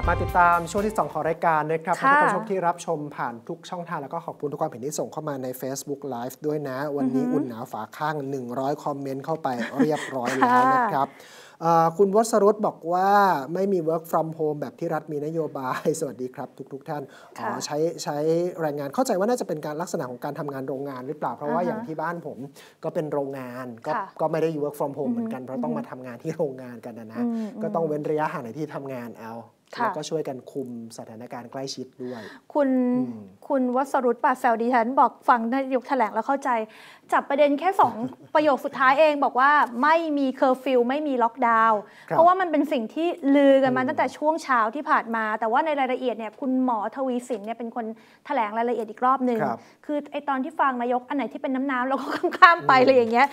ับมาติดตามช่วงที่ 2 ของรายการนะครับ ขอบคุณผู้ชมที่รับชมผ่านทุกช่องทางแล้วก็ขอบคุณทุกความเห็นที่ส่งเข้ามาใน Facebook Live ด้วยนะ วันนี้อุ่นหนาวฝาข้าง 100 คอมเมนต์เข้าไป เรียบร้อยแล้วนะครับ คุณวศรุตบอกว่าไม่มี work from home แบบที่รัฐมีนโยบาย สวัสดีครับ ทุกทท่านอ๋อใช้ใช้แรงงานเข้าใจว่าน่าจะเป็นการลักษณะของการทำงานโรงงาน หรือเปล่าเพราะว่าอย่างที่บ้านผมก็เป็นโรงงาน ก็ก็ไม่ได้อยู่ work from home เหมือนกันเพราะต้องมาทำงานที่โรงงานกันนะนะก็ต้องเว้นระยะห่างในที่ทำงานเอาแล้วก็ช่วยกันคุมสถานการณ์ใกล้ชิดด้วย คุณ คุณวัสรุตป่าแซวดิฉันบอกฟังนายกแถลงแล้วเข้าใจจับประเด็นแค่ 2 ประโยคสุดท้ายเองบอกว่าไม่มีเคอร์ฟิวไม่มีล็อกดาวน์เพราะว่ามันเป็นสิ่งที่ลือกันมาตั้งแต่ช่วงเช้าที่ผ่านมาแต่ว่าในรายละเอียดเนี่ยคุณหมอทวีสินเนี่ยเป็นคนแถลงรายละเอียดอีกรอบหนึ่งคือไอตอนที่ฟังนายกอันไหนที่เป็นน้ำน้ำเราก็ข้ามไปเลยอย่างเงี้ย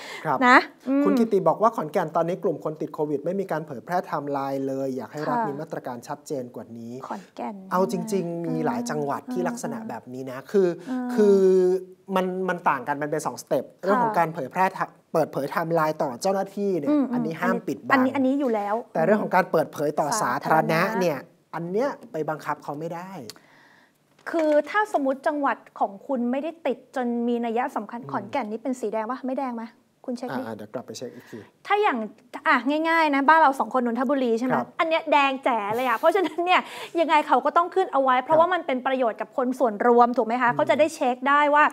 นะคุณกิติบอกว่าขอนแก่นตอนนี้กลุ่มคนติดโควิดไม่มีการเผยแพร่ไทม์ไลน์เลย อยากให้รัฐมีมาตรการชัดเจนกว่านี้ขอนแก่นเอาจริง ๆ มีหลายจังหวัดที่ลักษณะแบบนี้นะ คือคือมันมันต่างกัน มันเป็นสองสเต็ปเรื่องของการเผยแพร่เปิดเผยไทม์ไลน์ต่อเจ้าหน้าที่เนี่ยอันนี้ห้ามปิดบังอันนี้อันนี้อยู่แล้ว แต่เรื่องของการเปิดเผยต่อสาธารณะเนี่ย อันเนี้ยไปบังคับเขาไม่ได้ คือถ้าสมมติจังหวัดของคุณไม่ได้ติดจนมีนัยสำคัญขอนแก่นนี่เป็นสีแดงปะไม่แดงไหมคุณเช็คดิเดี๋ยวกลับไปเช็คอีกที ถ้าอย่างอ่ะง่าย ๆนะบ้านเราสองคนนนทบุรีใช่ไหม อันเนี้ยแดงแจ๋เลยอ่ะ เพราะฉะนั้นเนี่ยยังไงเขาก็ต้องขึ้นเอาไว้ เพราะว่ามันเป็นประโยชน์กับคนส่วนรวมถูกไหมคะ เขาจะได้เช็คได้ว่า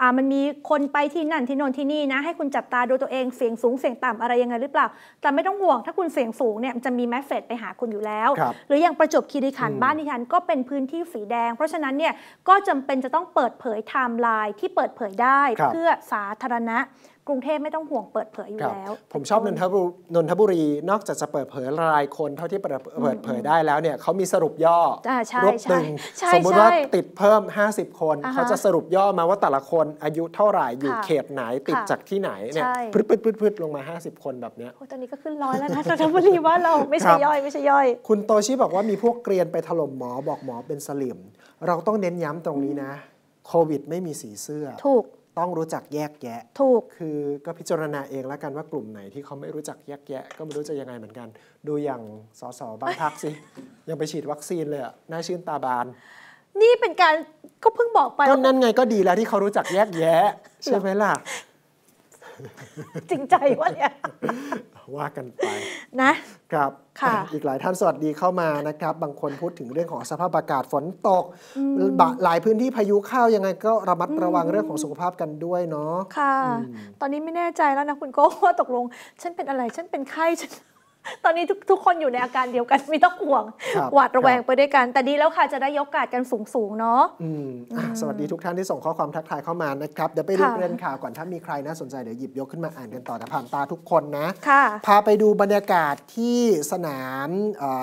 อ่า มันมีคนไปที่นั่นที่นนที่นี่นะให้คุณจับตาดูตัวเองเสียงสูงเสียงต่ำอะไรยังไงหรือเปล่า แต่ไม่ต้องห่วงถ้าคุณเสียงสูงเนี่ยจะมีแมสเฟจไปหาคุณอยู่แล้ว หรืออย่างประจบคีรีขันบ้านี่ฉันก็เป็นพื้นที่สีแดง เพราะฉะนั้นเนี่ยก็จำเป็นจะต้องเปิดเผยไทม์ไลน์ที่เปิดเผยได้เพื่อสาธารณะกรุงเทพไม่ต้องห่วงเปิดเผยอยู่แล้ว ผมชอบนนทบุรีนนทบุรีนอกจากจะเปิดเผยรายคนเท่าที่เปิดเผยได้แล้วเนี่ยเขามีสรุปย่อรวบตึงสมมุติว่าติดเพิ่ม 50 คนเขาจะสรุปย่อมาว่าแต่ละคนอายุเท่าไหร่อยู่เขตไหนติดจากที่ไหนเนี่ยพืดพืดพืดลงมา 50 คนแบบเนี้ยตอนนี้ก็ขึ้นร้อยแล้วนะนนทบุรีว่าเราไม่ใช่ย่อยไม่ใช่ย่อย คุณโตชิบอกว่ามีพวกเกรียนไปถล่มหมอบอกหมอเป็นสลิมเราต้องเน้นย้ำตรงนี้นะ โควิดไม่มีสีเสื้อถูกต้องรู้จักแยกแยะ ถูก คือก็พิจารณาเองแล้วกันว่ากลุ่มไหนที่เขาไม่รู้จักแยกแยะ ก็ไม่รู้จะยังไงเหมือนกัน ดูอย่างสสบางพักสิ ยังไปฉีดวัคซีนเลยอะน่าชื่นตาบาน นี่เป็นการก็เพิ่งบอกไปก็นั่นไงก็ดีแล้วที่เขารู้จักแยกแยะใช่ไหมล่ะ จริงใจวะเนี่ยว่ากันไป นะครับอีกหลายท่านสวัสดีเข้ามานะครับ บางคนพูดถึงเรื่องของสภาพอากาศฝนตก หลายพื้นที่พายุเข้ายังไงก็ระมัดระวังเรื่องของสุขภาพกันด้วยเนาะค่ะ ตอนนี้ไม่แน่ใจแล้วนะคุณโก้ว่าตกลง ฉันเป็นอะไร ฉันเป็นไข้ฉันตอนนี้ทุกทุกคนอยู่ในอาการเดียวกันไม่ต้องห่วงหวาดระแวงไปด้วยกัน แต่ดีแล้วค่ะจะได้ยกกาดกันสูงสูงเนาะสวัสดีทุกท่านที่ส่งข้อความทักทายเข้ามานะครับ เดี๋ยวไปดูประเด็นข่าวก่อนถ้ามีใครน่าสนใจเดี๋ยวหยิบยกขึ้นมาอ่านกันต่อแต่ผ่านตาทุกคนนะพาไปดูบรรยากาศที่สนาม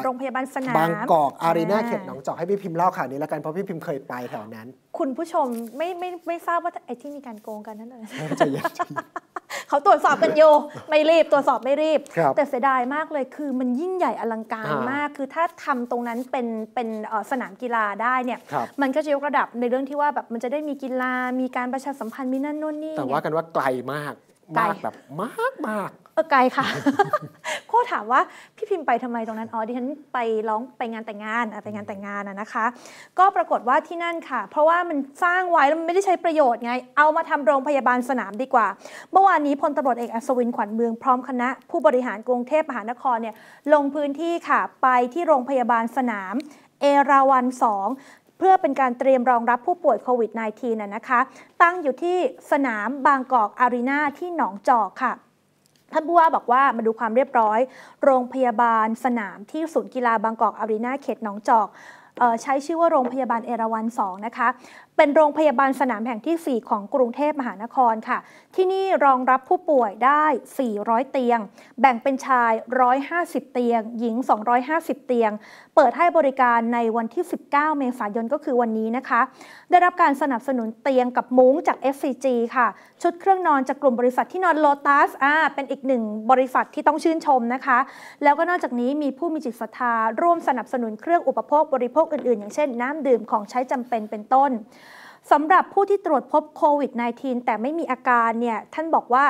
โรงพยาบาลสนามบางกอกอารีนาเขตหนองจอกให้พี่พิมพ์เล่าข่าวนี้แล้วกันเพราะพี่พิมพ์เคยไปแถวนั้น คุณผู้ชมไม่ไม่ไม่ทราบว่าไอ้ที่มีการโกงกันนั่นเลยเขาตรวจสอบกันโยไม่รีบ ตรวจสอบไม่รีบ แต่เสียดายมากเลยคือมันยิ่งใหญ่อลังการมากคือถ้าทำตรงนั้นเป็นเป็นสนามกีฬาได้เนี่ยมันก็จะยกระดับในเรื่องที่ว่าแบบมันจะได้มีกีฬามีการประชาสัมพันธ์มีนั่นนู่นนี่แต่ว่ากันว่าไกลมากมากแบบมากมากอไกลค่ะก็ถามว่าพี่พิมพ์ไปทำไมตรงนั้นอ๋อดิฉันไป ร้องไปงานแต่งงานไปงานแต่งงานนะคะ ก็ปรากฏว่าที่นั่นค่ะเพราะว่ามันสร้างไว้แล้วมันไม่ได้ใช้ประโยชน์ไง เอามาทำโรงพยาบาลสนามดีกว่า เมื่อวานนี้พลตารวจเอกอัศวินขวัญเมืองพร้อมคณะผู้บริหารกรุงเทพมหานครเนี่ยลงพื้นที่ค่ะ ไปที่โรงพยาบาลสนามเอราวัน2พื่อเป็นการเตรียมรองรับผู้ป่วยโควิด -19 นะคะ ตั้งอยู่ที่สนามบางกอกอารีนาที่หนองจอกค่ะท่านผู้ว่าบอกว่ามาดูความเรียบร้อยโรงพยาบาลสนามที่ศูนย์กีฬาบางกอกอารีนาเขตหนองจอก ใช้ชื่อว่าโรงพยาบาลเอราวัน2นะคะเป็นโรงพยาบาลสนามแห่งที่ 4 ของกรุงเทพมหานครค่ะ ที่นี่รองรับผู้ป่วยได้ 400 เตียง แบ่งเป็นชาย 150 เตียง หญิง 250 เตียง เปิดให้บริการในวันที่ 19 เมษายนก็คือวันนี้นะคะ ได้รับการสนับสนุนเตียงกับมุ้งจาก FCG ค่ะ ชุดเครื่องนอนจากกลุ่มบริษัทที่นอนโลตัสอ่าเป็นอีกหนึ่งบริษัทที่ต้องชื่นชมนะคะ แล้วก็นอกจากนี้มีผู้มีจิตศรัทธาร่วมสนับสนุนเครื่องอุปโภคบริโภคอื่นๆ อย่างเช่น น้ำดื่มของใช้จำเป็นเป็นต้นสำหรับผู้ที่ตรวจพบโควิด -19 แต่ไม่มีอาการเนี่ยท่านบอกว่า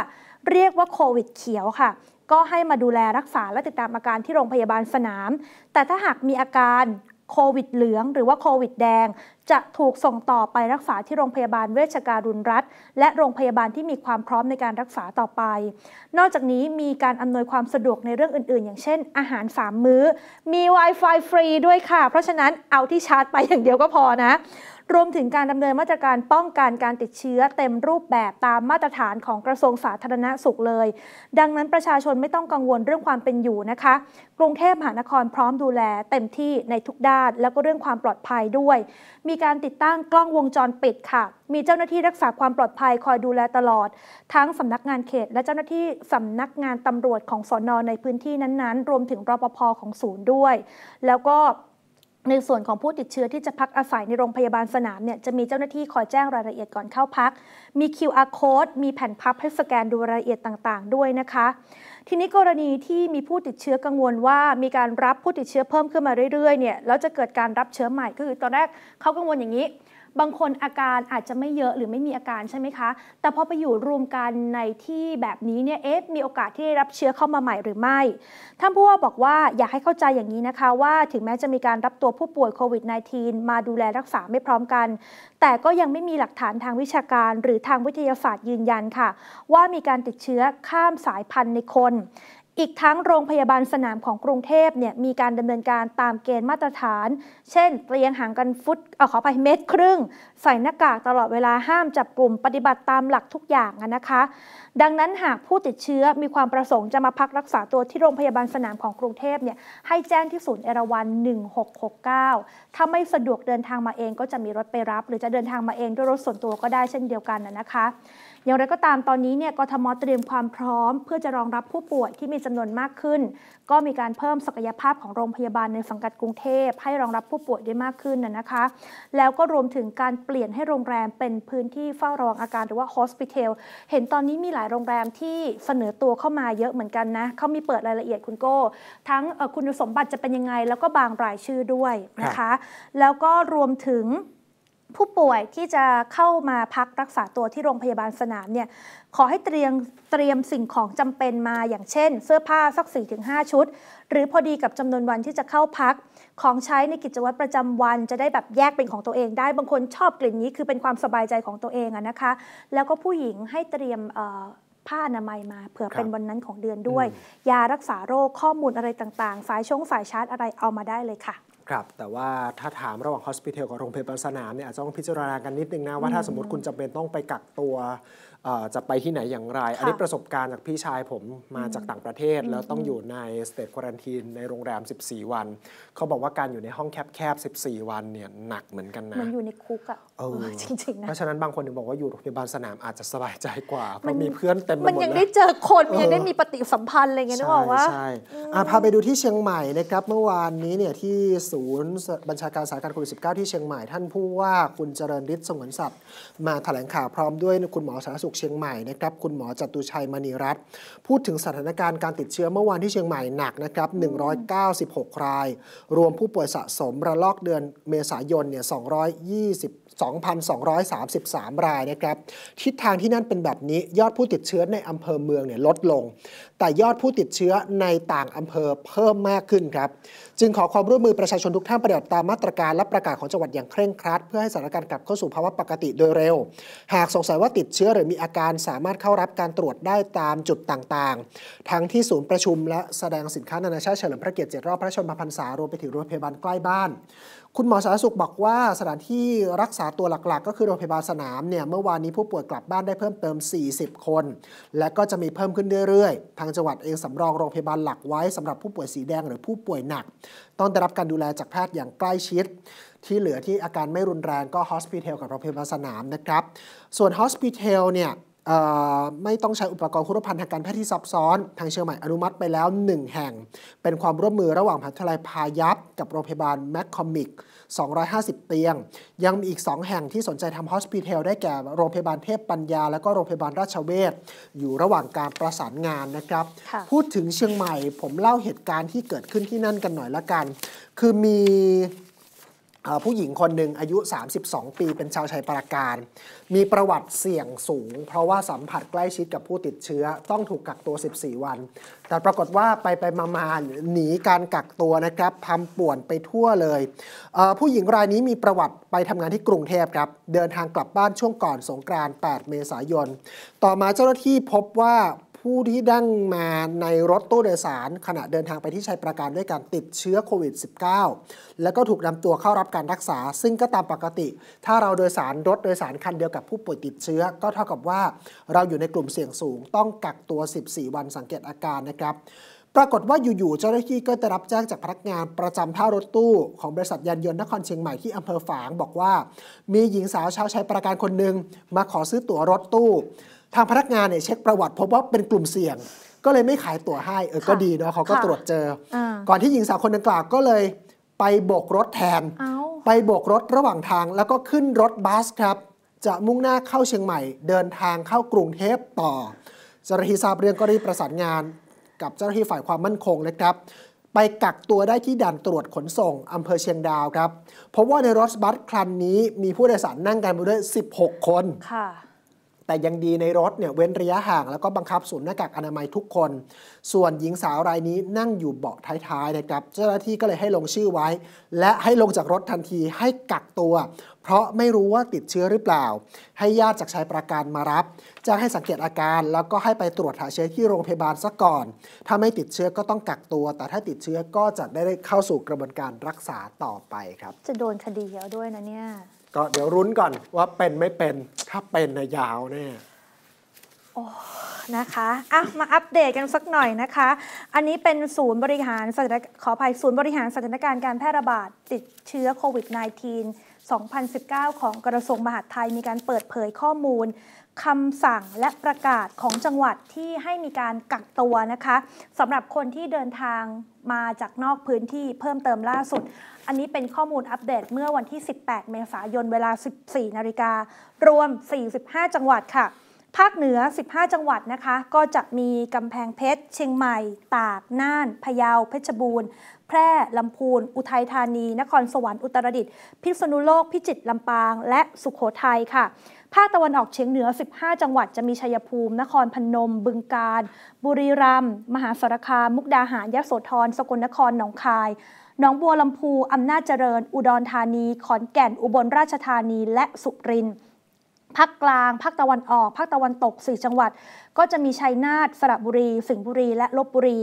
เรียกว่าโควิดเขียวค่ะ ก็ให้มาดูแลรักษาและติดตามอาการที่โรงพยาบาลสนาม แต่ถ้าหากมีอาการโควิดเหลืองหรือว่าโควิดแดง จะถูกส่งต่อไปรักษาที่โรงพยาบาลเวชการุณรัฐและโรงพยาบาลที่มีความพร้อมในการรักษาต่อไป นอกจากนี้มีการอำนวยความสะดวกในเรื่องอื่นๆ อย่างเช่น อาหาร3มื้อ มี Wi-Fi ฟรีด้วยค่ะ เพราะฉะนั้นเอาที่ชาร์จไปอย่างเดียวก็พอนะรวมถึงการดำเนินมาตรการป้องกันการติดเชื้อ เต็มรูปแบบตามมาตรฐานของกระทรวงสาธารณสุขเลย ดังนั้นประชาชนไม่ต้องกังวลเรื่องความเป็นอยู่นะคะ กรุงเทพมหานครพร้อมดูแลเต็มที่ในทุกด้าน แล้วก็เรื่องความปลอดภัยด้วย มีการติดตั้งกล้องวงจรปิดค่ะ มีเจ้าหน้าที่รักษาความปลอดภัย คอยดูแลตลอด ทั้งสำนักงานเขต และเจ้าหน้าที่สำนักงานตำรวจของสอนอในพื้นที่นั้นๆ รวมถึงรปภของศูนย์ด้วย แล้วก็ในส่วนของผู้ติดเชื้อที่จะพักอาศัยในโรงพยาบาลสนามเนี่ยจะมีเจ้าหน้าที่คอยแจ้งรายละเอียดก่อนเข้าพัก มี QR code มีแผ่นพับให้สแกนดูรายละเอียดต่างๆ ด้วยนะคะ ทีนี้กรณีที่มีผู้ติดเชื้อกังวลว่ามีการรับผู้ติดเชื้อเพิ่มขึ้นมาเรื่อย ๆ เนี่ยแล้วจะเกิดการรับเชื้อใหม่ก็คือตอนแรกเขากังวลอย่างนี้บางคนอาการอาจจะไม่เยอะหรือไม่มีอาการใช่ไหมคะ แต่พอไปอยู่รวมกันในที่แบบนี้เนี่ยเอ๊ะมีโอกาสที่ได้รับเชื้อเข้ามาใหม่หรือไม่ท่านผู้ว่าบอกว่าอยากให้เข้าใจอย่างนี้นะคะว่าถึงแม้จะมีการรับตัวผู้ป่วยโควิด -19 มาดูแลรักษาไม่พร้อมกัน แต่ก็ยังไม่มีหลักฐานทางวิชาการ หรือทางวิทยาศาสตร์ยืนยันค่ะ ว่ามีการติดเชื้อข้ามสายพันธุ์ในคนอีกทั้งโรงพยาบาลสนามของกรุงเทพเนี่ยมีการดำเนินการตามเกณฑ์มาตรฐาน เช่นเตียงห่างกันฟุตเอาขอไปเมตรครึ่ง ใส่หน้ากากตลอดเวลาห้ามจับกลุ่มปฏิบัติตามหลักทุกอย่างนะคะ ดังนั้นหากผู้ติดเชื้อมีความประสงค์จะมาพักรักษาตัวที่โรงพยาบาลสนามของกรุงเทพเนี่ยให้แจ้งที่ศูนย์เอราวัน1669 ถ้าไม่สะดวกเดินทางมาเองก็จะมีรถไปรับ หรือจะเดินทางมาเองด้วยรถส่วนตัวก็ได้เช่นเดียวกันนะคะอย่างไรก็ตามตอนนี้เนี่ยกทมเตรียมความพร้อม เพื่อจะรองรับผู้ป่วยที่มีจำนวนมากขึ้น ก็มีการเพิ่มศักยภาพของโรงพยาบาล ในสังกัดกรุงเทพให้รองรับผู้ป่วยได้มากขึ้นนะคะ แล้วก็รวมถึงการเปลี่ยนให้โรงแรมเป็นพื้นที่เฝ้าระวังอาการหรือว่าโฮสปิเตลเห็นตอนนี้มีหลายโรงแรมที่เสนอตัวเข้ามาเยอะเหมือนกันนะเขามีเปิดรายละเอียดคุณโก้ทั้งคุณสมบัติจะเป็นยังไง แล้วก็บางรายชื่อด้วยนะคะ แล้วก็รวมถึงผู้ป่วยที่จะเข้ามาพักรักษาตัวที่โรงพยาบาลสนามเนี่ยขอให้เตรียมเตรียมสิ่งของจำเป็นมาอย่างเช่น เสื้อผ้าสัก4าชุด หรือพอดีกับจำนวนวันที่จะเข้าพักของใช้ในกิจวัตรประจำวันจะได้แบบแยกเป็นของตัวเองได้บางคนชอบกลิ่นนี้คือเป็นความสบายใจของตัวเองอะนะคะ แล้วก็ผู้หญิงให้เตรียมผ้าอนามัยมาเผื่อเป็นวันนั้นของเดือนด้วย ยารักษาโรคข้อมูลอะไรต่างๆสายชงสายชาร์จอะไรเอามาได้เลยค่ะครับแต่ว่าถ้าถามระหว่างฮอสพิทอลกับโรงพยาบาลสนามเนี่ยอาจจะต้องพิจารณากันนิดนึงนะ ว่าถ้าสมมติคุณจำเป็นต้องไปกักตัวจะไปที่ไหนอย่างไร อันนี้ประสบการณ์จากพี่ชายผมมาจากต่างประเทศแล้วต้องอยู่ในสเตทควอรนทีนในโรงแรม 14 วัน เขาบอกว่าการอยู่ในห้องแคบๆ14 วันเนี่ยหนักเหมือนกันนะมันอยู่ในคุกอะเออจริงๆนะ เพราะฉะนั้นบางคนถึงบอกว่าอยู่โรงพยาบาลสนามอาจจะสบายใจกว่าเพราะมีเพื่อนเต็มไปหมดมันยังได้เจอคนมันยังได้มีปฏิสัมพันธ์อะไรเงี้ยนึกออกว่าใช่พาไปดูที่เชียงใหม่นะครับ เมื่อวานนี้เนี่ยที่ศูนย์บัญชาการสาธการณสโควิด -19 ที่เชียงใหม่ท่านผู้ว่าคุณเจริญฤทธิ์สงวนศัตว์มาแถลงข่าวพร้อมด้วยคุณหมอสาธารณสุขขเชียงใหม่นะครับคุณหมอจตุชัยมณีรัตน์พูดถึงสถานการณ์การติดเชื้อเมื่อวานที่เชียงใหม่ หนักนะครับ196 ราย รวมผู้ป่วยสะสมระลอกเดือนเมษายนเนี่ย220 2,233 รายนะครับทิศทางที่นั่นเป็นแบบนี้ยอดผู้ติดเชื้อในอำเภอเมืองเนี่ยลดลง แต่ยอดผู้ติดเชื้อในต่างอำเภอเพิ่มมากขึ้นครับจึงขอความร่วมมือประชาชนทุกท่านปฏิบัติตามมาตรการและประกาศของจังหวัดอย่างเคร่งครัด เพื่อให้สถานการณ์กลับเข้าสู่ภาวะปกติโดยเร็ว หากสงสัยว่าติดเชื้อหรือมีอาการสามารถเข้ารับการตรวจได้ตามจุดต่างๆ ทั้งที่ศูนย์ประชุมและแสดงสินค้านานาชาติเฉลิมพระเกียรติเจ็ดรอบพระชนมพรรษา รวมไปถึงโรงพยาบาลใกล้บ้านคุณหมอสาธารณสุขบอกว่าสถานที่รักษาตัวหลักๆ ก็คือโรงพยาบาลสนามเนี่ยเมื่อวานนี้ผู้ป่วยกลับบ้านได้เพิ่มเติม 40 คน และก็จะมีเพิ่มขึ้นเรื่อยๆ ทางจังหวัดเองสำรองโรงพยาบาลหลักไว้สำหรับผู้ป่วยสีแดงหรือผู้ป่วยหนักต้องได้รับการดูแลจากแพทย์อย่างใกล้ชิด ที่เหลือที่อาการไม่รุนแรงก็ฮอสพิทอลกับโรงพยาบาลสนามนะครับส่วนฮอสพิทอลเนี่ยไม่ต้องใช้อุปกรณ์คุรพันธ์ทางการแพทย์ที่ซับซ้อน ทางเชียงใหม่อนุมัติไปแล้ว 1 แห่ง เป็นความร่วมมือระหว่างผาทลายพายัพกับโรงพยาบาลแมคคอมิก250 เตียง ยังมีอีก 2 แห่งที่สนใจทำฮอสพิทอลได้แก่โรงพยาบาลเทพปัญญาและก็โรงพยาบาลราชเวช อยู่ระหว่างการประสานงานนะครับ พูดถึงเชียงใหม่ผมเล่าเหตุการณ์ที่เกิดขึ้นที่นั่นกันหน่อยละกัน คือมีผู้หญิงคนหนึ่งอายุ 32 ปี เป็นชาวชัยปราการมีประวัติเสี่ยงสูง เพราะว่าสัมผัสใกล้ชิดกับผู้ติดเชื้อ ต้องถูกกักตัว 14 วัน แต่ปรากฏว่าไปไปมา มาหนีการกักตัวนะครับทำป่วนไปทั่วเลย ผู้หญิงรายนี้มีประวัติไปทำงานที่กรุงเทพครับ เดินทางกลับบ้านช่วงก่อนสงกรานต์ 8 เมษายน ต่อมาเจ้าหน้าที่พบว่าผู้ที่ดั้งมาในรถตู้โดยสารขณะเดินทางไปที่ชัยประการด้วยการติดเชื้อโควิด -19 แล้วก็ถูกนำตัวเข้ารับการรักษา ซึ่งก็ตามปกติ ถ้าเราโดยสารรถโดยสารคันเดียวกับผู้ป่วยติดเชื้อ ก็เท่ากับว่าเราอยู่ในกลุ่มเสี่ยงสูง ต้องกักตัว 14 วันสังเกตอาการนะครับ ปรากฏว่าอยู่ๆเจ้าหน้าที่ก็ได้รับแจ้งจากพนักงานประจำท่ารถตู้ ของบริษัทยานยนต์นครเชียงใหม่ที่อำเภอฝางบอกว่ามีหญิงสาวชาวชัยประการคนหนึ่งมาขอซื้อตั๋วรถตู้ทางพนักงานเนี่ยเช็คประวัติพบว่าเป็นกลุ่มเสี่ยงก็เลยไม่ขายตั๋วให้เออก็ดีเนาะเขาก็ตรวจเจอ ก่อนที่หญิงสาวคนดังกล่าวก็เลยไปโบกรถแทน ไปโบกรถระหว่างทาง แล้วก็ขึ้นรถบัสครับ จะมุ่งหน้าเข้าเชียงใหม่ เดินทางเข้ากรุงเทพต่อเจ้าหน้าที่ทราบเรื่องก็รีบประสานงานกับเจ้าหน้าที่ฝ่ายความมั่นคงนะครับ ไปกักตัวได้ที่ด่านตรวจขนส่งอำเภอเชียงดาวครับเพราะว่าในรถบัสคันนี้ มีผู้โดยสารนั่งกันไปด้วย16 คนค่ะแต่ยังดีในรถเนี่ยเว้นระยะห่างแล้วก็บังคับสวมหน้ากากอนามัยทุกคน ส่วนหญิงสาวรายนี้นั่งอยู่เบาะท้ายๆ นะครับ เจ้าหน้าที่ก็เลยให้ลงชื่อไว้ และให้ลงจากรถทันทีให้กักตัว เพราะไม่รู้ว่าติดเชื้อหรือเปล่า ให้ญาติจากชายประการมารับจะให้สังเกตอาการแล้วก็ให้ไปตรวจหาเชื้อที่โรงพยาบาลซะก่อน ถ้าไม่ติดเชื้อก็ต้องกักตัว แต่ถ้าติดเชื้อก็จะได้เข้าสู่กระบวนการรักษาต่อไปครับ จะโดนคดีเยอะด้วยนะเนี่ยก็เดี๋ยวรุ้นก่อนว่าเป็นไม่เป็น ถ้าเป็นนะยาวแน่โอ้ นะคะอ่ะมาอัปเดตกันสักหน่อยนะคะ อันนี้เป็นศูนย์บริหารสถานขออภัยศูนย์บริหารสถานการณ์การแพร่ระบาดติดเชื้อโควิด -19 2019 ของกระทรวงมหาดไทย มีการเปิดเผยข้อมูลคำสั่งและประกาศของจังหวัดที่ให้มีการกักตัวนะคะสำหรับคนที่เดินทางมาจากนอกพื้นที่เพิ่มเติมล่าสุด อันนี้เป็นข้อมูลอัปเดตเมื่อวันที่ 18 เมษายนเวลา 14 นาฬิการวม 45 จังหวัดค่ะ ภาคเหนือ 15 จังหวัดนะคะ ก็จะมีกำแพงเพชรเชียงใหม่ ตาก น่านพะเยาเพชรบูรณ์แพร่ ลำพูนอุทัยธานี นครสวรรค์อุตรดิตถ์พิษณุโลกพิจิตรลำปางและสุขโขทัยค่ะภาคตะวันออกเฉียงเหนือ 15 จังหวัดจะมีชัยภูมิ นครพนม บึงกาฬบุรีรัมย์มหาสารคามมุกดาหารยโสธร สกลนครหนองคายหนองบัวลำพูอำนาจเจริญ อุดรธานี ขอนแก่นอุบลราชธานีและสุรินทร์ภาคกลาง ภาคตะวันออก ภาคตะวันตก4จังหวัด ก็จะมีชัยนาทสระบุรี สิงห์บุรี และลบบุรี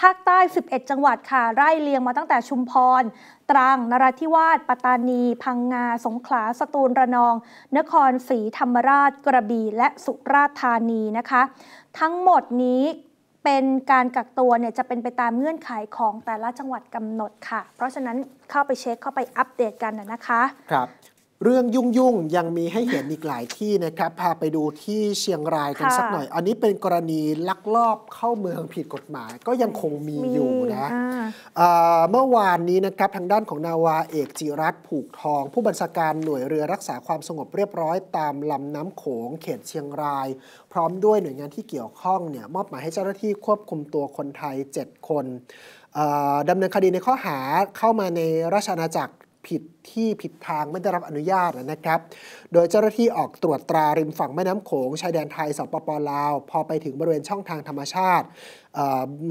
ภาคใต้ 11 จังหวัดค่ะ ไร่เลียงมาตั้งแต่ชุมพร ตรัง นราธิวาสปัตตานี พังงา สงขลา สตูลระนอง นครศรีธรรมราช กระบี่และสุราษฎร์ธานีนะคะ ทั้งหมดนี้เป็นการกักตัวเนี่ยจะเป็นไปตามเงื่อนไขของแต่ละจังหวัดกำหนดค่ะ เพราะฉะนั้นเข้าไปเช็คเข้าไปอัปเดตกันนะคะ ครับเรื่องยุ่งยุ่งยังมีให้เห็นอีกหลายที่นะครับ พาไปดูที่เชียงรายกันสักหน่อย อันนี้เป็นกรณีลักลอบ เข้าเมืองผิดกฎหมาย ก็ยังคงมีอยู่นะเมื่อวานนี้นะครับ ทางด้านของนาวาเอกจิรัตผูกทองผู้บัญชาการหน่วยเรือรักษาความสงบเรียบร้อยตามลำน้ำโขงเขตเชียงราย พร้อมด้วยหน่วยงานที่เกี่ยวข้องเนี่ยมอบหมายให้เจ้าหน้าที่ควบคุมตัวคนไทย 7 คนดำเนินคดีในข้อหาเข้ามาในราชอาณาจักรผิดที่ผิดทางไม่ได้รับอนุญาตนะครับ โดยเจ้าหน้าที่ออกตรวจตราริมฝั่งแม่น้ำโขงชายแดนไทยสปปลาว พอไปถึงบริเวณช่องทางธรรมชาติ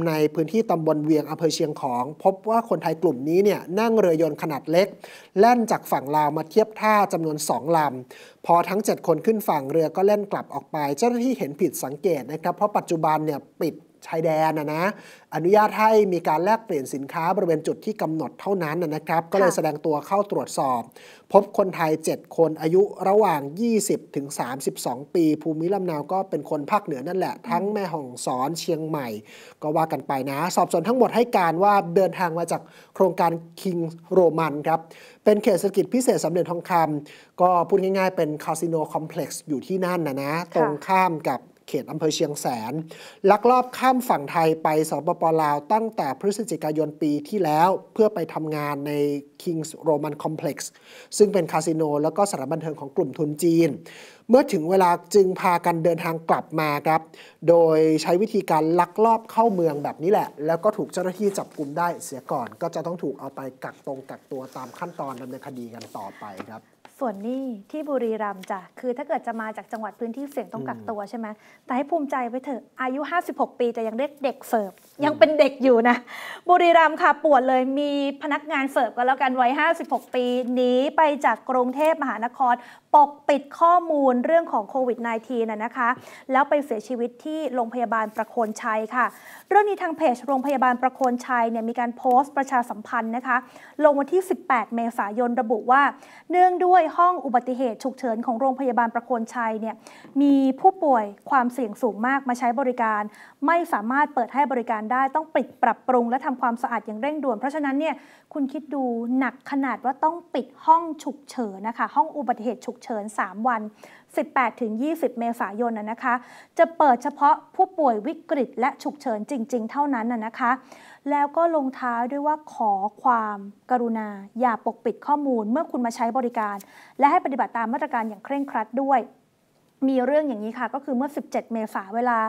ในพื้นที่ตำบลเวียงอำเภอเชียงของ พบว่าคนไทยกลุ่มนี้เนี่ยนั่งเรือยนต์ขนาดเล็ก แล่นจากฝั่งลาวมาเทียบท่าจำนวนสองลำพอทั้ง 7 คนขึ้นฝั่งเรือก็แล่นกลับออกไป เจ้าหน้าที่เห็นผิดสังเกตนะครับ เพราะปัจจุบันเนี่ยปิดชายแดนนะนะอนุญาตให้มีการแลกเปลี่ยนสินค้า บริเวณจุดที่กำหนดเท่านั้นนะครับ ก็เลยแสดงตัวเข้าตรวจสอบ พบคนไทย 7 คนอายุระหว่าง 20ถึง32 ปี ภูมิลำเนาก็เป็นคนภาคเหนือนั่นแหละ ทั้งแม่ห่องสอนเชียงใหม่ ก็ว่ากันไปนะ สอบสวนทั้งหมดให้การว่าเดินทางมาจากโครงการคิงโรมันครับเป็นเขตเศรษฐกิจพิเศษสำเร็จทองคำก็พูดง่ายๆ เป็นคาสิโนคอมเพล็กซ์อยู่ที่นั่นนะนะตรงข้ามกับเขตอำเภอเชียงแสนลักลอบข้ามฝั่งไทยไปสปปลาวตั้งแต่พฤศจิกายนปีที่แล้วเพื่อไปทำงานใน Kings Roman Complex ซึ่งเป็นคาสิโนแล้วก็สถานบันเทิงของกลุ่มทุนจีน เมื่อถึงเวลาจึงพากันเดินทางกลับมาครับ โดยใช้วิธีการลักลอบเข้าเมืองแบบนี้แหละ แล้วก็ถูกเจ้าหน้าที่จับกลุ่มได้เสียก่อนก็จะต้องถูกเอาไปกักตรงกักตัวตามขั้นตอนดำเนินคดีกันต่อไปครับส่วนนี้ที่บุรีรัมย์จ้ะคือถ้าเกิดจะมาจากจังหวัดพื้นที่เสี่ยงต้องกักตัวใช่ไหมแต่ให้ภูมิใจไปเถอะอายุ 56 ปีแต่ยังเรียกเด็กเสิร์ฟยังเป็นเด็กอยู่นะบุรีรัมย์ค่ะปวดเลยมีพนักงานเสิร์ฟก็แล้วกันวัย56 ปีหนีไปจากกรุงเทพมหานครปกปิดข้อมูลเรื่องของโควิด -19 น่ะนะคะแล้วไปเสียชีวิตที่โรงพยาบาลประโคนชัยค่ะเรื่องนี้ทางเพจโรงพยาบาลประโคนชัยเนี่ยมีการโพสต์ประชาสัมพันธ์นะคะ ลงวันที่ 18 เมษายนระบุว่า เนื่องด้วยห้องอุบัติเหตุฉุกเฉินของโรงพยาบาลประโคนชัยเนี่ยมีผู้ป่วยความเสี่ยงสูงมากมาใช้บริการ ไม่สามารถเปิดให้บริการได้ต้องปิดปรับปรุงและทำความสะอาดอย่างเร่งด่วน เพราะฉะนั้นเนี่ยคุณคิดดูหนักขนาดว่าต้องปิดห้องฉุกเฉินนะคะห้องอุบัติเหตุฉุกเฉิน 3 วัน 18-20 เมษายนนะคะ จะเปิดเฉพาะผู้ป่วยวิกฤตและฉุกเฉินจริงๆเท่านั้นนะคะ แล้วก็ลงท้ายด้วยว่าขอความกรุณา อย่าปกปิดข้อมูลเมื่อคุณมาใช้บริการ และให้ปฏิบัติตามมาตรการอย่างเคร่งครัดด้วย มีเรื่องอย่างนี้ค่ะก็คือเมื่อ 17 เมษายนเวลา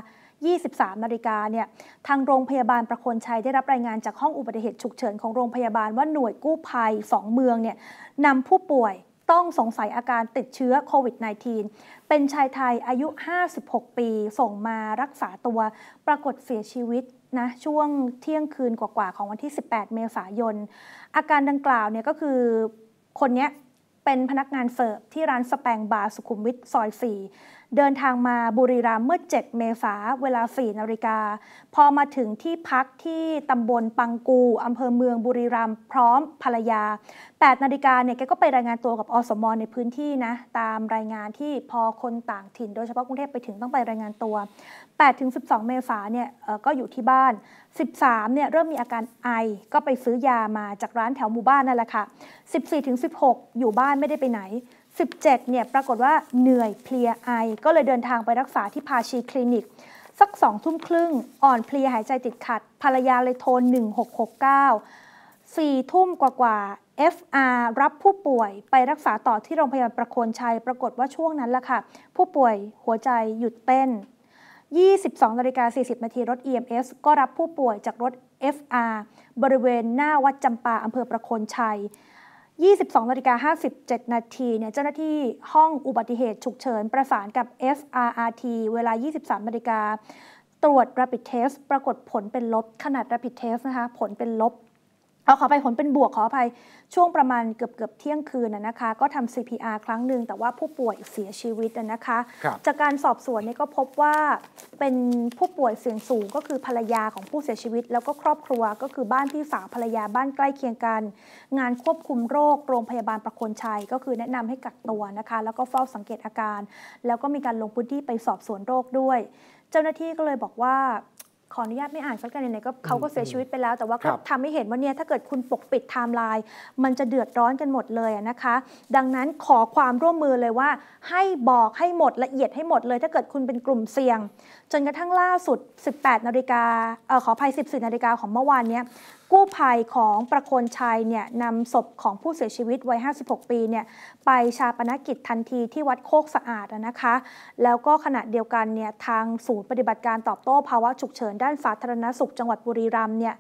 23นาฬิกาเนี่ยทางโรงพยาบาลประคนชัยได้รับรายงานจากห้องอุบัติเหตุฉุกเฉิน ของโรงพยาบาลว่าหน่วยกู้ภัย2 เมืองเนี่ยนำผู้ป่วยต้องสงสัยอาการติดเชื้อโควิด -19 เป็นชายไทยอายุ 56 ปีส่งมารักษาตัวปรากฏเสียชีวิตนะช่วงเที่ยงคืนกว่าๆของวันที่ 18 เมษายน อาการดังกล่าวเนี่ยก็คือคนนี้เป็นพนักงานเสิร์ฟ ที่ร้านสแปงบาร์สุขุมวิทซอย 4เดินทางมาบุรีรัมย์เมื่อ 7 เมษาเวลา 4นาฬิกา พอมาถึงที่พักที่ตำบลปังกู อำเภอเมืองบุรีรัมย์พร้อมภรรยา 8 นาฬิกาเนี่ย แกก็ไปรายงานตัวกับอสมในพื้นที่นะ ตามรายงานที่พอคนต่างถิ่น โดยเฉพาะกรุงเทพไปถึงต้องไปรายงานตัว 8 ถึง 12 เมษาเนี่ยก็อยู่ที่บ้าน 13 เนี่ยเริ่มมีอาการไอ ก็ไปซื้อยามาจากร้านแถวหมู่บ้านนั่นแหละค่ะ 14ถึง16 อยู่บ้านไม่ได้ไปไหน17เนี่ยปรากฏว่าเหนื่อยเพลียไอ ก็เลยเดินทางไปรักษาที่พาชีคลินิก สักสองทุ่มครึ่งอ่อนเพลียหายใจติดขัด ภรรยาเลยโทร1669 4 ทุ่มกว่ากว่า FR รับผู้ป่วยไปรักษาต่อที่โรงพยาบาลประโคนชัย ปรากฏว่าช่วงนั้นล่ะค่ะ ผู้ป่วยหัวใจหยุดเต้น 22นาฬิกา40นาทีรถ EMS ก็รับผู้ป่วยจากรถ FR บริเวณหน้าวัดจำปาอำเภอประโคนชัย22นาฬิกา57 นาทีเนี่ยเจ้าหน้าที่ห้องอุบัติเหตุฉุกเฉิน ประสานกับ FRRT เวลา 23นาฬิกาตรวจ Rapid Test ปรากฏผลเป็นลบขนาด Rapid Test นะคะผลเป็นลบเอาขอไปผลเป็นบวกขออภัยช่วงประมาณเกือบเกือบเที่ยงคืนนะคะ ก็ทำ CPR ครั้งหนึ่งแต่ว่าผู้ป่วยเสียชีวิตนะคะ จากการสอบสวนนี่ก็พบว่าเป็นผู้ป่วยเสี่ยงสูง ก็คือภรรยาของผู้เสียชีวิต แล้วก็ครอบครัวก็คือบ้านพี่สาวภรรยาบ้านใกล้เคียงกัน งานควบคุมโรคโรงพยาบาลประคนชัย ก็คือแนะนำให้กักตัวนะคะ แล้วก็เฝ้าสังเกตอาการ แล้วก็มีการลงพื้นที่ไปสอบสวนโรคด้วย เจ้าหน้าที่ก็เลยบอกว่าขออนุญาตไม่อ่านสักการหนก็เขาก็เสียชีวิตไปแล้ว แต่ว่าก็ทำให้เห็นว่าเนี่ยถ้าเกิดคุณปกปิดไทม์ไลน์มันจะเดือดร้อนกันหมดเลยนะคะ ดังนั้นขอความร่วมมือเลยว่า ให้บอกให้หมดละเอียดให้หมดเลยถ้าเกิดคุณเป็นกลุ่มเสี่ยง จนกระทั่งล่าสุด 18นาฬิกาขออภัย14นาฬิกาของเมื่อวานเนี้ยกู้ภัยของประคนชัยเนี่ยนำศพของผู้เสียชีวิตวัย56 ปีเนี่ยไปชาปนกิจทันทีที่วัดโคกสะอาดนะคะ แล้วก็ขณะเดียวกันเนี่ยทางศูนย์ปฏิบัติการตอบโต้ภาวะฉุกเฉินด้านสาธารณสุขจังหวัดบุรีรัมย์เนี่ย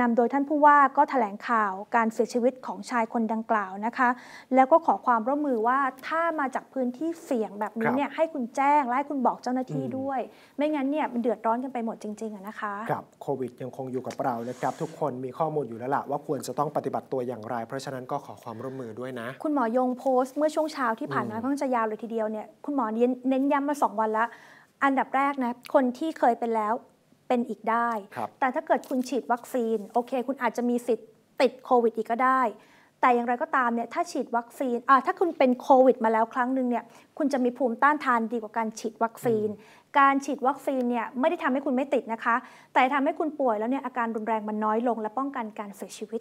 นำโดยท่านผู้ว่าก็ถแถลงข่าวการเสียชีวิตของชายคนดังกล่าวนะคะ แล้วก็ขอความร่วมมือว่าถ้ามาจากพื้นที่เสี่ยงแบบนี้เนี่ยให้คุณแจ้งและให้คุณบอกเจ้าหน้าที่ด้วย ไม่งั้นเนี่ยมันเดือดร้อนกันไปหมดจริงๆนะคะครับโควิดยังคงอยู่กับเรานะครับทุกคนมีข้อมูลอยู่แล้วละว่าควรจะต้องปฏิบัติตัวอย่างไรเพราะฉะนั้นก็ขอความร่วมมือด้วยนะ คุณหมอยงโพสต์เมื่อช่วงเช้าที่ผ่านมาค่อนจะยาวเลยทีเดียวเนี่ยคุณหมอเน้นย้ำมา2วันละอันดับแรกนะคนที่เคยเป็นแล้วเป็นอีกได้ แต่ถ้าเกิดคุณฉีดวัคซีนโอเค คุณอาจจะมีสิทธิ์ติดโควิดอีกก็ได้ แต่อย่างไรก็ตามเนี่ยถ้าฉีดวัคซีนถ้าคุณเป็นโควิดมาแล้วครั้งหนึ่งเนี่ยคุณจะมีภูมิต้านทานดีกว่าการฉีดวัคซีน การฉีดวัคซีนเนี่ยไม่ได้ทำให้คุณไม่ติดนะคะ แต่ทำให้คุณป่วยแล้วเนี่ยอาการรุนแรงมันน้อยลงและป้องกันการเสียชีวิต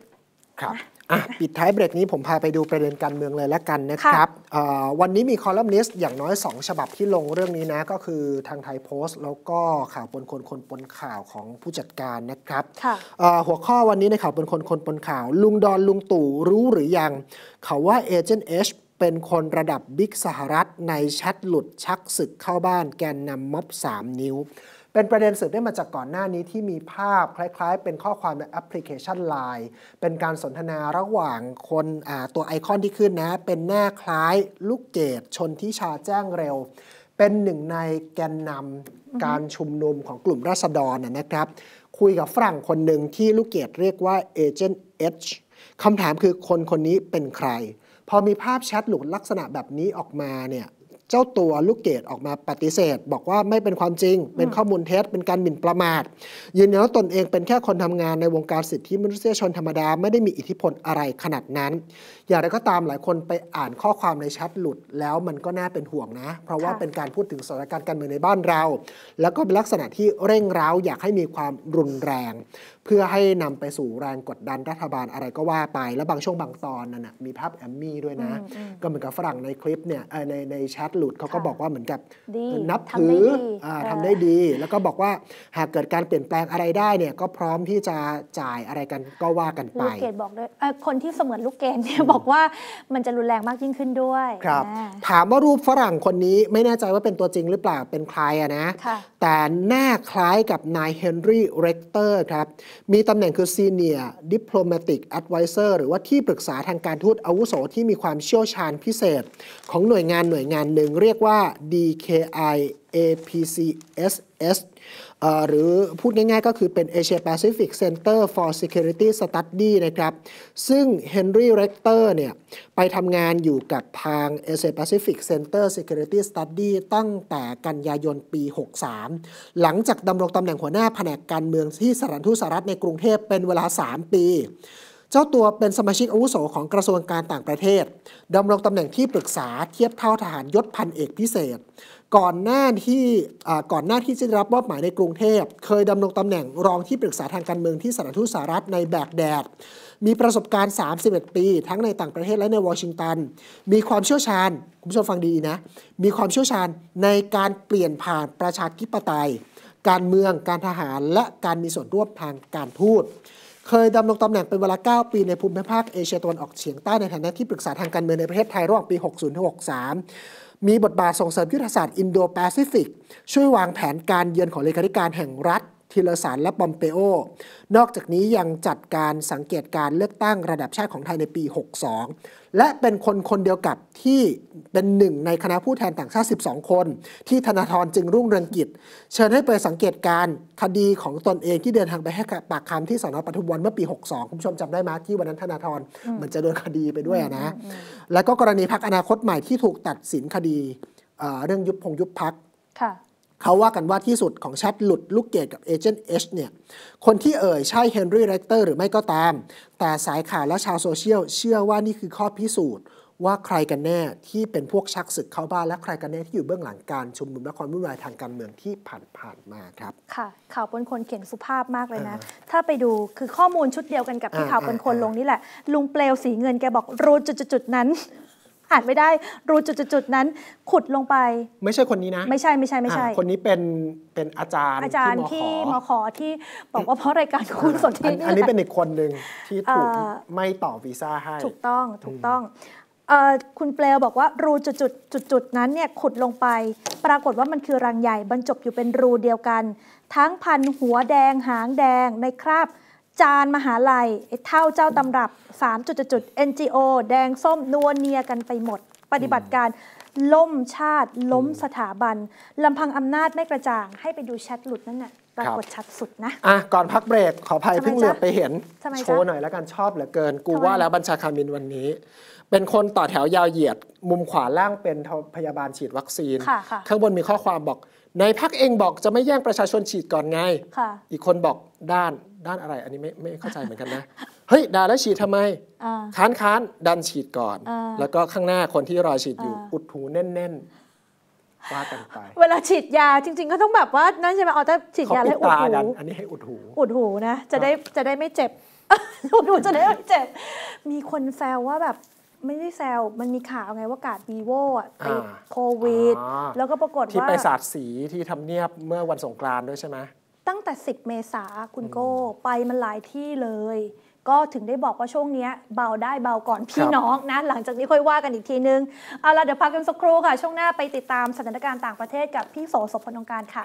ครับปิดท้ายเบรกนี้ผมพาไปดูประเด็นการเมืองเลยละกันนะครับ วันนี้มีคอลัมนิสต์อย่างน้อย 2 ฉบับที่ลงเรื่องนี้นะ ก็คือทางไทยโพสต์แล้วก็ข่าวปนคน คนปนข่าวของผู้จัดการนะครับ หัวข้อวันนี้ในข่าวปนคนคนปนข่าว ลุงดอน ลุงตู่รู้หรือยัง เขาว่าเอเจนต์เอชเป็นคนระดับบิ๊กสหรัฐในแชทหลุดชักศึกเข้าบ้าน แกนนำม็อบ3 นิ้วเป็นประเด็นสืบได้มาจากก่อนหน้านี้ที่มีภาพคล้ายๆเป็นข้อความในแอปพลิเคชัน Line เป็นการสนทนาระหว่างคนตัวไอคอนที่ขึ้นนะ เป็นหน้าคล้ายลูกเกดชนที่ชาแจ้งเร็ว เป็นหนึ่งในแกนนำการชุมนุมของกลุ่มราษฎรนะครับ คุยกับฝรั่งคนหนึ่งที่ลูกเกดเรียกว่าเอเจนต์เอชคำถามคือคนคนนี้เป็นใคร พอมีภาพแชทหลุดลักษณะแบบนี้ออกมาเนี่ยเจ้าตัวลูกเกดออกมาปฏิเสธ บอกว่าไม่เป็นความจริง เป็นข้อมูลเท็จเป็นการหมิ่นประมาทยืนยันว่าตนเองเป็นแค่คนทำงานในวงการสิทธิมนุษยชนธรรมดา ไม่ได้มีอิทธิพลอะไรขนาดนั้น อย่างไรก็ตามหลายคนไปอ่านข้อความในแชทหลุดแล้วมันก็น่าเป็นห่วงนะ เพราะว่าเป็นการพูดถึงสถานการณ์การเมืองในบ้านเรา แล้วก็เป็นลักษณะที่เร่งร้าวอยากให้มีความรุนแรงเพื่อให้นำไปสู่แรงกดดันรัฐบาลอะไรก็ว่าไปแล้วบางช่วงบางตอนนั้นนะมีภาพแอมมี่ด้วยนะ ก็เหมือนกับฝรั่งในคลิปเนี่ยในในแชทหลุดเขาก็บอกว่าเหมือนกับนับถือทำได้ดี แล้วก็บอกว่าหากเกิดการเปลี่ยนแปลงอะไรได้เนี่ยก็พร้อมที่จะจ่ายอะไรกันก็ว่ากันไปลูกเกดบอกด้วยคนที่เสมือนลูกเกดเนี่ยบอกว่ามันจะรุนแรงมากยิ่งขึ้นด้วยครับ ถามว่ารูปฝรั่งคนนี้ ไม่แน่ใจว่าเป็นตัวจริงหรือเปล่าเป็นใครอะนะแต่หน้าคล้ายกับนายเฮนรี่เรกเตอร์ครับมีตำแหน่งคือ Senior Diplomatic Advisor หรือว่าที่ปรึกษาทางการทูตอาวุโสที่มีความเชี่ยวชาญพิเศษ ของหน่วยงานหน่วยงานหนึ่งเรียกว่า DKI APCSS หรือพูดง่ายๆก็คือเป็น Asia Pacific Center for Security Study นะครับ ซึ่ง Henry Rector เนี่ยไปทำงานอยู่กับทาง Asia Pacific Center Security Study ตั้งแต่กันยายนปี 63 หลังจากดำรงตำแหน่งหัวหน้าแผนกการเมืองที่สถานทูตสหรัฐในกรุงเทพเป็นเวลา 3 ปี เจ้าตัวเป็นสมาชิกอาวุโสของกระทรวงการต่างประเทศดำรงตำแหน่งที่ปรึกษาเทียบเท่าทหารยศพันเอกพิเศษก่อนหน้าที่ก่อนหน้าที่จะรับมอบหมายในกรุงเทพ เคยดำรงตำแหน่งรองที่ปรึกษาทางการเมืองที่สถานทูตสหรัฐในแบกแดดมีประสบการณ์ 31 ปีทั้งในต่างประเทศและในวอชิงตันมีความเชี่ยวชาญคุณผู้ชมฟังดีนะ มีความเชี่ยวชาญในการเปลี่ยนผ่านประชาธิปไตย การเมืองการทหารและการมีส่วนร่วมทางการทูตเคยดำรงตำแหน่งเป็นเวลา 9 ปีในภูมิภาคเอเชียตะวันออกเฉียงใต้ในฐานะ ที่ปรึกษาทางการเมืองในประเทศไทยระหว่างปี60ถึง63มีบทบาทส่งเสริมยุทธศาสตร์อินโดแปซิฟิกช่วยวางแผนการเยือนของเลขาธิการแห่งรัฐทิลสารและปอมเปโอ นอกจากนี้ยังจัดการสังเกตการเลือกตั้งระดับชาติของไทยในปี 62 และเป็นคนคนเดียวกับที่เป็นหนึ่งในคณะผู้แทนต่างชาติ 12 คน ที่ธนาธรจึงรุ่งเรืองกิจ เชิญให้ไปสังเกตการคดีของตนเองที่เดินทางไปให้ปากคำที่สนปทุมวันเมื่อปี 62 คุณผู้ชมจำได้ไหมที่วันนั้นธนาธรเหมือนจะโดนคดีไปด้วยนะ แล้วก็กรณีพักอนาคตใหม่ที่ถูกตัดสินคดีเรื่องยุบพงยุบพักเขาว่ากันว่าที่สุดของแชทหลุดลูกเกดกับเอเจนต์เอชเนี่ยคนที่เอ่ยใช่เฮนรี่เรกเตอร์หรือไม่ก็ตาม แต่สายข่าวและชาวโซเชียล เชื่อว่านี่คือข้อพิสูจน์ว่าใครกันแน่ที่เป็นพวกชักศึกเข้าบ้านและใครกันแน่ที่อยู่เบื้องหลังการชุมนุมและความวุ่นวายทางการเมืองที่ผ่านๆมาครับ ค่ะข่าวบนคนเขียนสุภาพมากเลยนะ ถ้าไปดูคือข้อมูลชุดเดียวกันกับที่ข่าวบนคนลงนี่แหละลุงเปลวสีเงินแกบอกรู้จุดๆนั้นอ่านไม่ได้รูจุดๆนั้นขุดลงไป ไม่ใช่คนนี้นะ ไม่ใช่ไม่ใช่ไม่ใช่ คนนี้เป็นเป็นอาจารย์อาจารย์ที่มขอที่บอกว่าเพราะรายการคุณสนทินี่อันนี้เป็นอีกคนหนึ่งที่ถูกไม่ต่อวีซ่าให้ถูกต้องถูกต้องคุณเปลวบอกว่ารูจุดจุดจุดจุดนั้นเนี่ยขุดลงไป ปรากฏว่ามันคือรังใหญ่ บรรจบอยู่เป็นรูเดียวกัน ทั้งพันหัวแดงหางแดงในคราบจานมหาลัย เท่าเจ้าตำรับ3จุดจุด NGO แดงส้มนัวเนียกันไปหมด ปฏิบัติการล่มชาติ ล้มสถาบัน ลำพังอำนาจไม่กระจ่าง ให้ไปดูแชทหลุดนั่นน่ะปรากฏชัดสุดนะอ่ะก่อนพักเบรกขออภัยเพิ่งเหลือไปเห็นโชว์หน่อยแล้วกันชอบเหลือเกิน กูว่าแล้วบัญชาการินวันนี้ เป็นคนต่อแถวยาวเหยียดมุมขวาล่างเป็นพยาบาลฉีดวัคซีน ข้างบนมีข้อความบอก ในพักเองบอกจะไม่แย่งประชาชนฉีดก่อนไงอีกคนบอกด้านด้านอะไรอันนี้ไม่ไม่เข้าใจเหมือนกันนะ เฮ้ยด่าแล้วฉีดทำไมค้านค้านดันฉีดก่อน แล้วก็ข้างหน้าคนที่รอฉีดอยู่อุดหูแน่นๆว่ากันไปเวลาฉีดยาจริงๆก็ต้องแบบว่า นั่นใช่ไหมเอาแต่ฉีดยาแล้วอุดหูอันนี้ให้อุดหู อุดหูนะจะได้จะได้ไม่เจ็บอุดหูจะได้ไม่เจ็บมีคนแซวว่าแบบ ไม่ได้แซวมันมีข่าวไงว่ากาดวีโวติดโควิดแล้วก็ปรากฏว่าที่ไปสาดสีที่ทำเนียบเมื่อวันสงกรานด้วยใช่ไหมตั้งแต่10เมษาคุณโก้ไปมันหลายที่เลย ก็ถึงได้บอกว่าช่วงนี้เบาได้เบาก่อนพี่น้องนะ หลังจากนี้ค่อยว่ากันอีกทีนึง เอาละเดี๋ยวพักกันสักครู่ค่ะ ช่วงหน้าไปติดตามสถานการณ์ต่างประเทศกับพี่โสสพนองการค่ะ